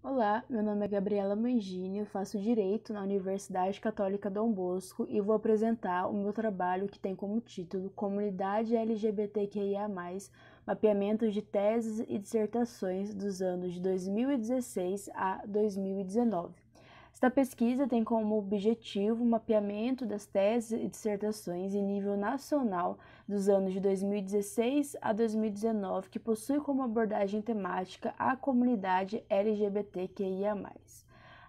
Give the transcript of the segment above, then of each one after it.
Olá, meu nome é Gabriela Mangini, eu faço Direito na Universidade Católica Dom Bosco e vou apresentar o meu trabalho que tem como título Comunidade LGBTQIA+, mapeamento de teses e dissertações dos anos de 2016 a 2019. Esta pesquisa tem como objetivo o mapeamento das teses e dissertações em nível nacional dos anos de 2016 a 2019, que possui como abordagem temática a comunidade LGBTQIA.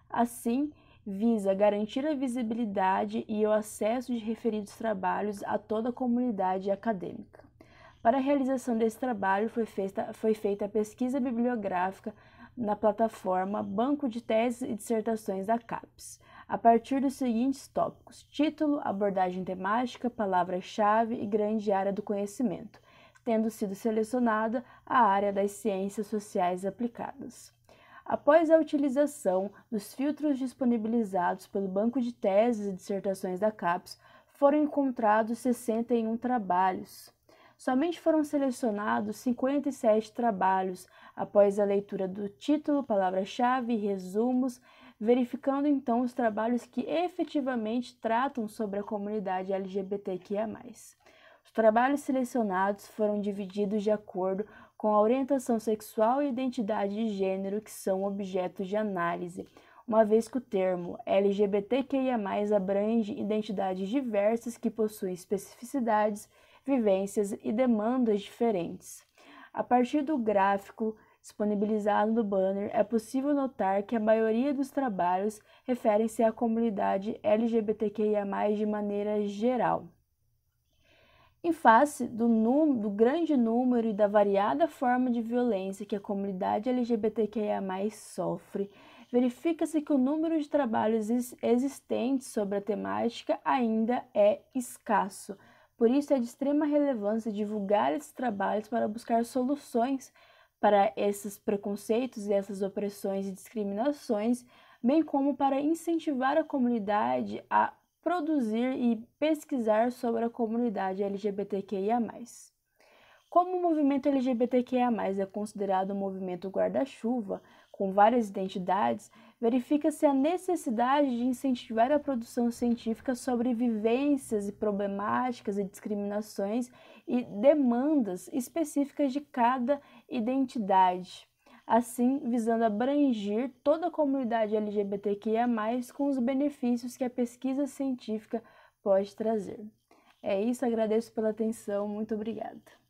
Assim, visa garantir a visibilidade e o acesso de referidos trabalhos a toda a comunidade acadêmica. Para a realização desse trabalho foi feita, foi feita a pesquisa bibliográfica na plataforma Banco de Teses e Dissertações da CAPES, a partir dos seguintes tópicos: título, abordagem temática, palavra-chave e grande área do conhecimento, tendo sido selecionada a área das ciências sociais aplicadas. Após a utilização dos filtros disponibilizados pelo Banco de Teses e Dissertações da CAPES, foram encontrados 61 trabalhos Somente foram selecionados 57 trabalhos após a leitura do título, palavra-chave e resumos, verificando então os trabalhos que efetivamente tratam sobre a comunidade LGBTQIA. Os trabalhos selecionados foram divididos de acordo com a orientação sexual e identidade de gênero que são objetos de análise, uma vez que o termo LGBTQIA abrange identidades diversas que possuem especificidades vivências e demandas diferentes. A partir do gráfico disponibilizado no banner, é possível notar que a maioria dos trabalhos referem-se à comunidade LGBTQIA, de maneira geral. Em face do, do, grande número e da variada forma de violência que a comunidade LGBTQIA sofre, verifica-se que o número de trabalhos existentes sobre a temática ainda é escasso, por isso é de extrema relevância divulgar esses trabalhos para buscar soluções para esses preconceitos e essas opressões e discriminações, bem como para incentivar a comunidade a produzir e pesquisar sobre a comunidade LGBTQIA. Como o movimento LGBTQIA é considerado um movimento guarda-chuva, com várias identidades, verifica-se a necessidade de incentivar a produção científica sobre vivências e problemáticas e discriminações e demandas específicas de cada identidade, assim visando abranger toda a comunidade LGBTQIA+, com os benefícios que a pesquisa científica pode trazer. É isso, agradeço pela atenção, muito obrigada.